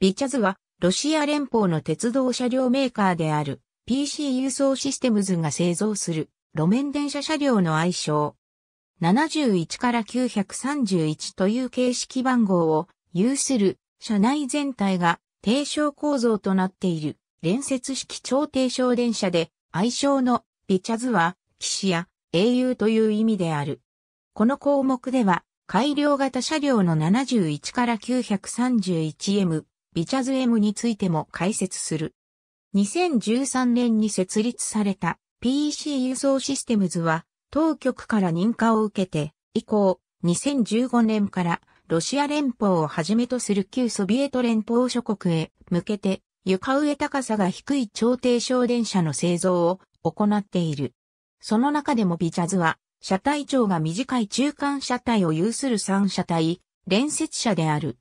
ビチャズは、ロシア連邦の鉄道車両メーカーである PC 輸送システムズが製造する路面電車車両の愛称。71から931という形式番号を有する車内全体が低床構造となっている連接式超低床電車で愛称のビチャズは騎士や英雄という意味である。この項目では改良型車両の71から 931M ビチャズエムについても解説する。2013年に設立された PC 輸送システムズは当局から認可を受けて以降2015年からロシア連邦をはじめとする旧ソビエト連邦諸国へ向けて床上高さが低い超低省電車の製造を行っている。その中でもビチャズは車体長が短い中間車体を有する3車体、連接車である。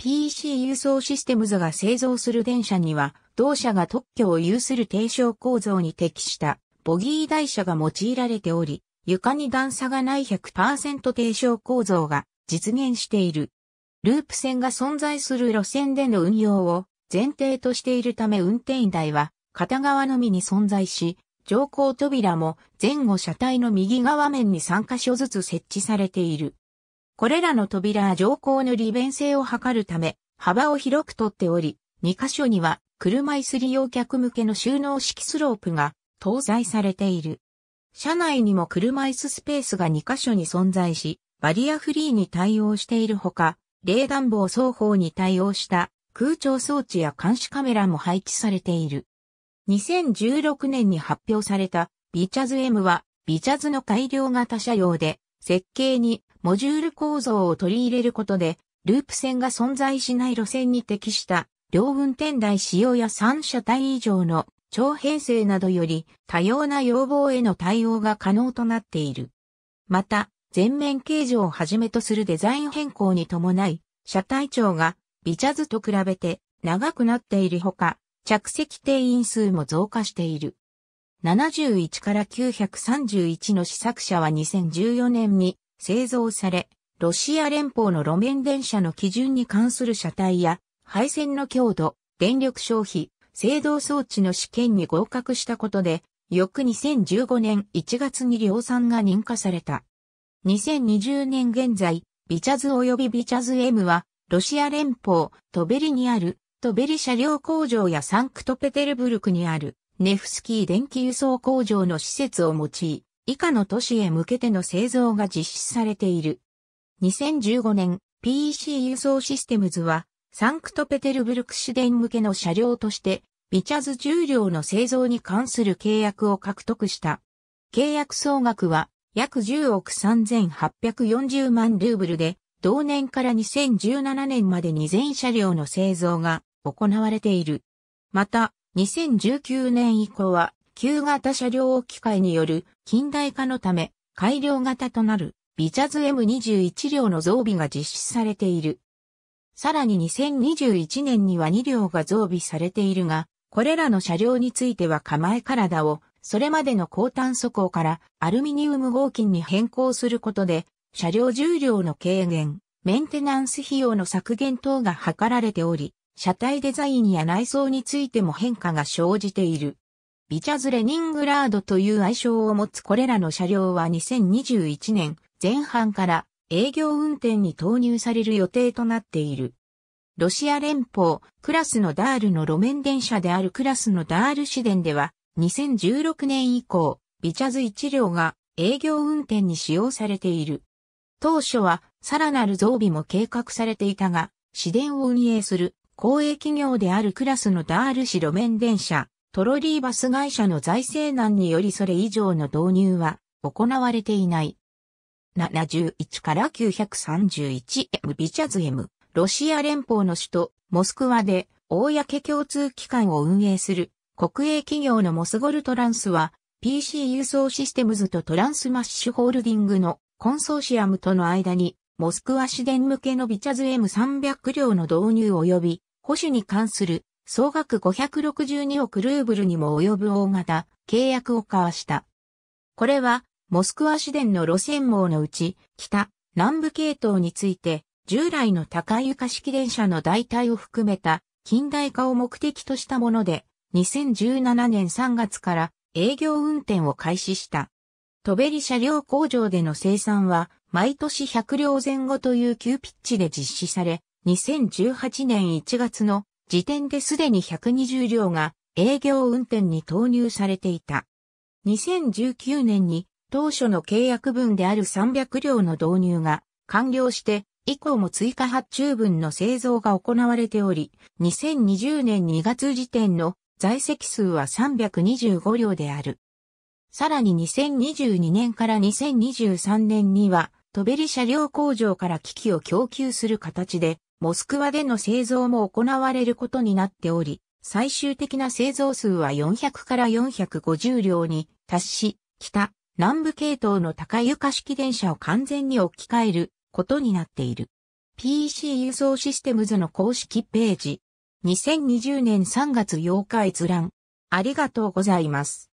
PC 輸送システムズが製造する電車には、同社が特許を有する低床構造に適したボギー台車が用いられており、床に段差がない100%低床構造が実現している。ループ線が存在する路線での運用を前提としているため運転台は片側のみに存在し、乗降扉も前後車体の右側面に3箇所ずつ設置されている。これらの扉は乗降の利便性を図るため、幅を広くとっており、2カ所には車椅子利用客向けの収納式スロープが搭載されている。車内にも車椅子スペースが2カ所に存在し、バリアフリーに対応しているほか、冷暖房双方に対応した空調装置や監視カメラも配置されている。2016年に発表されたビチャズ M はビチャズの改良型車用で設計にモジュール構造を取り入れることで、ループ線が存在しない路線に適した両運転台使用や3車体以上の長編成などより多様な要望への対応が可能となっている。また、全面形状をはじめとするデザイン変更に伴い、車体長がビチャズと比べて長くなっているほか、着席定員数も増加している。71から931の試作車は2014年に製造され、ロシア連邦の路面電車の基準に関する車体や、配線の強度、電力消費、制動装置の試験に合格したことで、翌2015年1月に量産が認可された。2020年現在、ビチャズ及びビチャズ M は、ロシア連邦、トベリにある、トベリ車両工場やサンクトペテルブルクにある、ネフスキー電気輸送工場の施設を用い、以下の都市へ向けての製造が実施されている。2015年、PEC 輸送システムズは、サンクトペテルブルク市電向けの車両として、ビチャズ重量の製造に関する契約を獲得した。契約総額は、約10億3840万ルーブルで、同年から2017年までに全車両の製造が行われている。また、2019年以降は、旧型車両置き換えによる近代化のため改良型となるビジャズ M21 両の増備が実施されている。さらに2021年には2両が増備されているが、これらの車両については構え体をそれまでの高炭素鋼からアルミニウム合金に変更することで、車両重量の軽減、メンテナンス費用の削減等が図られており、車体デザインや内装についても変化が生じている。ビチャズ・レニングラードという愛称を持つこれらの車両は2021年前半から営業運転に投入される予定となっている。ロシア連邦クラスのダールの路面電車であるクラスのダール市電では2016年以降、ビチャズ1両が営業運転に使用されている。当初はさらなる増備も計画されていたが、市電を運営する公営企業であるクラスのダール市路面電車トロリーバス会社の財政難によりそれ以上の導入は行われていない。71から931 M ビチャズ M ロシア連邦の首都モスクワで公共通機関を運営する国営企業のモスゴルトランスは PC 輸送システムズとトランスマッシュホールディングのコンソーシアムとの間にモスクワ市電向けのビチャズ M300 両の導入及び保守に関する総額562億ルーブルにも及ぶ大型契約を交わした。これは、モスクワ市電の路線網のうち、北、南部系統について、従来の高い床式電車の代替を含めた近代化を目的としたもので、2017年3月から営業運転を開始した。トベリ車両工場での生産は、毎年100両前後という急ピッチで実施され、2018年1月の時点ですでに120両が営業運転に投入されていた。2019年に当初の契約分である300両の導入が完了して以降も追加発注分の製造が行われており、2020年2月時点の在籍数は325両である。さらに2022年から2023年には、トベリ車両工場から機器を供給する形で、モスクワでの製造も行われることになっており、最終的な製造数は400から450両に達し、北、南部系統の高床式電車を完全に置き換えることになっている。PC 輸送システムズの公式ページ。2020年3月8日閲覧。ありがとうございます。